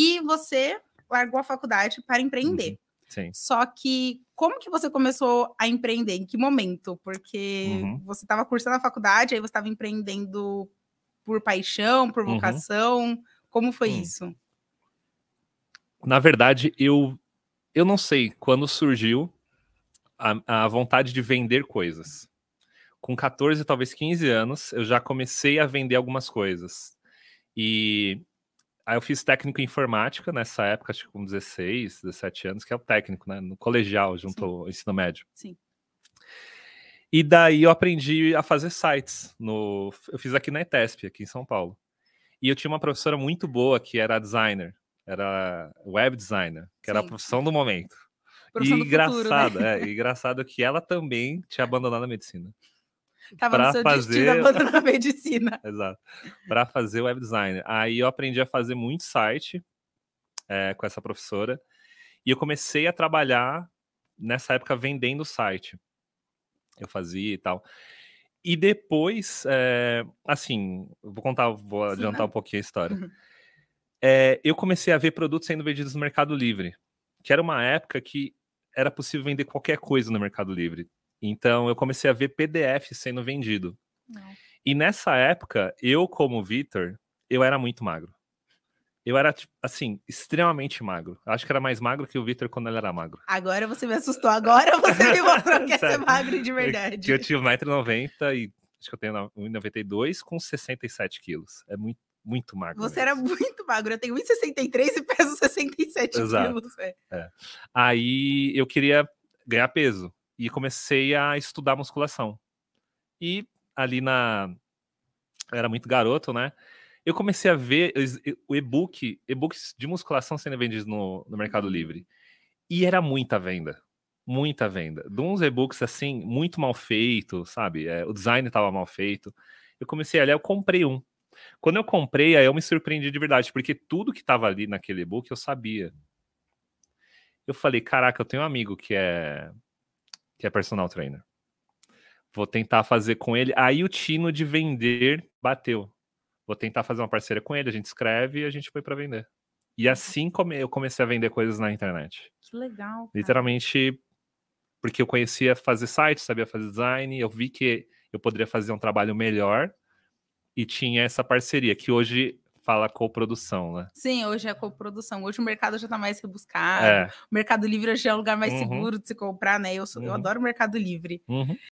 E você largou a faculdade para empreender. Uhum. Sim. Só que como que você começou a empreender? Em que momento? Porque uhum. você estava cursando a faculdade, aí você estava empreendendo por paixão, por uhum. vocação. Uhum. Como foi uhum. isso? Na verdade, eu eu não sei quando surgiu a, a vontade de vender coisas. Com 14, talvez 15 anos, eu já comecei a vender algumas coisas. E Aí eu fiz técnico em informática nessa época, acho que com 16, 17 anos, que é o técnico, né? No colegial, junto Sim. ao ensino médio. Sim. E daí eu aprendi a fazer sites. No... Eu fiz aqui na ETESP, aqui em São Paulo. E eu tinha uma professora muito boa que era designer, era web designer, que Sim. era a profissão do momento. Profissão e do engraçado, futuro, né? é, engraçado que ela também tinha abandonado a medicina. Tava pra no seu fazer... destino a medicina. Exato. Para fazer web design. Aí eu aprendi a fazer muito site é, com essa professora. E eu comecei a trabalhar nessa época vendendo site. Eu fazia e tal. E depois, é, assim, vou contar, vou Sim, adiantar um pouquinho a história. É, eu comecei a ver produtos sendo vendidos no Mercado Livre, que era uma época que era possível vender qualquer coisa no Mercado Livre. Então eu comecei a ver PDF sendo vendido. E nessa época, eu como Vitor, eu era muito magro. Eu era, tipo, assim, extremamente magro. Acho que era mais magro que o Victor quando ele era magro. Agora você me assustou. Agora você me mostrou que é ser magro de verdade. eu, eu tinha 1,90m e acho que eu tenho 1,92 com 67 quilos. É muito, muito magro. Você mesmo. era muito magro. Eu tenho 1,63 e peso 67 Exato. quilos. É. É. Aí eu queria ganhar peso e comecei a estudar musculação. E ali na. Eu era muito garoto, né? Eu comecei a ver o e-book, e-books de musculação sendo vendidos no, no Mercado uhum. Livre. E era muita venda. Muita venda. De uns e-books assim, muito mal feito, sabe? É, o design estava mal feito. Eu comecei a ler, eu comprei um. Quando eu comprei, aí eu me surpreendi de verdade, porque tudo que estava ali naquele e-book eu sabia. Eu falei, caraca, eu tenho um amigo que é que é personal trainer. Vou tentar fazer com ele. Aí o tino de vender bateu. Vou tentar fazer uma parceria com ele, a gente escreve e a gente foi para vender. E uhum. assim come... eu comecei a vender coisas na internet. Que legal. Cara. Literalmente, porque eu conhecia fazer site, sabia fazer design, eu vi que eu poderia fazer um trabalho melhor e tinha essa parceria, que hoje fala coprodução, né? Sim, hoje é coprodução. Hoje o mercado já tá mais rebuscado. É. O Mercado Livre hoje é o lugar mais uhum. seguro de se comprar, né? Eu, sou, uhum. eu adoro o Mercado Livre. Uhum.